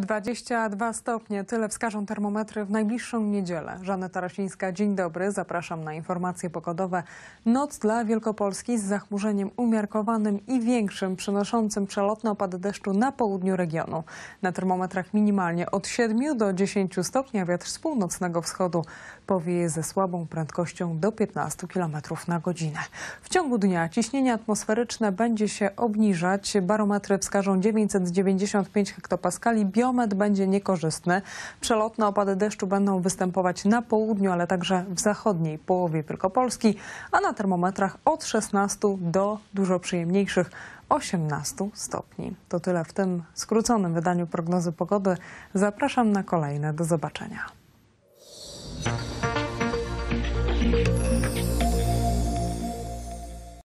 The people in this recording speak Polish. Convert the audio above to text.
22 stopnie, tyle wskażą termometry w najbliższą niedzielę. Żaneta Rosińska, dzień dobry, zapraszam na informacje pogodowe. Noc dla Wielkopolski z zachmurzeniem umiarkowanym i większym, przynoszącym przelotne opady deszczu na południu regionu. Na termometrach minimalnie od 7 do 10 stopni, a wiatr z północnego wschodu powieje ze słabą prędkością do 15 km na godzinę. W ciągu dnia ciśnienie atmosferyczne będzie się obniżać. Barometry wskażą 995 hektopaskali, biometr będzie niekorzystny. Przelotne opady deszczu będą występować na południu, ale także w zachodniej połowie Wielkopolski, a na termometrach od 16 do dużo przyjemniejszych 18 stopni. To tyle w tym skróconym wydaniu prognozy pogody. Zapraszam na kolejne. Do zobaczenia.